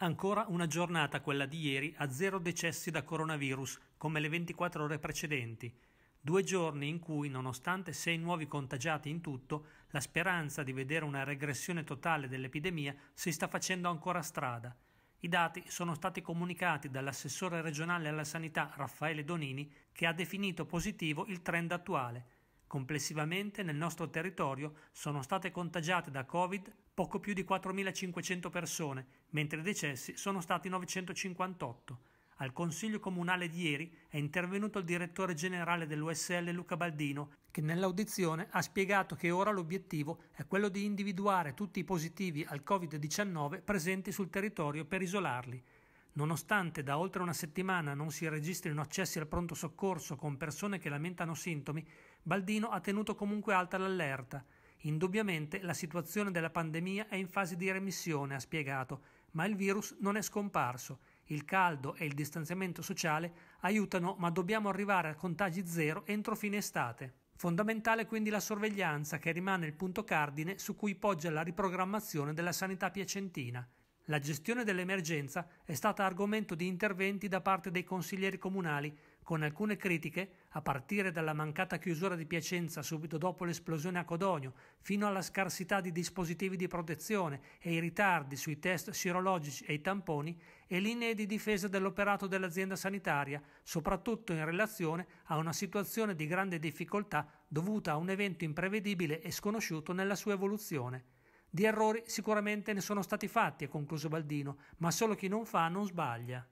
Ancora una giornata quella di ieri a zero decessi da coronavirus, come le 24 ore precedenti. Due giorni in cui, nonostante sei nuovi contagiati in tutto, la speranza di vedere una regressione totale dell'epidemia si sta facendo ancora strada. I dati sono stati comunicati dall'assessore regionale alla sanità Raffaele Donini, che ha definito positivo il trend attuale, Complessivamente nel nostro territorio sono state contagiate da Covid poco più di 4.500 persone, mentre i decessi sono stati 958. Al Consiglio Comunale di ieri è intervenuto il direttore generale dell'USL Luca Baldino, che nell'audizione ha spiegato che ora l'obiettivo è quello di individuare tutti i positivi al Covid-19 presenti sul territorio per isolarli. Nonostante da oltre una settimana non si registrino accessi al pronto soccorso con persone che lamentano sintomi, Baldino ha tenuto comunque alta l'allerta. Indubbiamente la situazione della pandemia è in fase di remissione, ha spiegato, ma il virus non è scomparso. Il caldo e il distanziamento sociale aiutano, ma dobbiamo arrivare a contagi zero entro fine estate. Fondamentale quindi la sorveglianza che rimane il punto cardine su cui poggia la riprogrammazione della sanità piacentina. La gestione dell'emergenza è stata argomento di interventi da parte dei consiglieri comunali, con alcune critiche, a partire dalla mancata chiusura di Piacenza subito dopo l'esplosione a Codogno, fino alla scarsità di dispositivi di protezione e i ritardi sui test sirologici e i tamponi, e linee di difesa dell'operato dell'azienda sanitaria, soprattutto in relazione a una situazione di grande difficoltà dovuta a un evento imprevedibile e sconosciuto nella sua evoluzione. Di errori sicuramente ne sono stati fatti, ha concluso Baldino, ma solo chi non fa non sbaglia.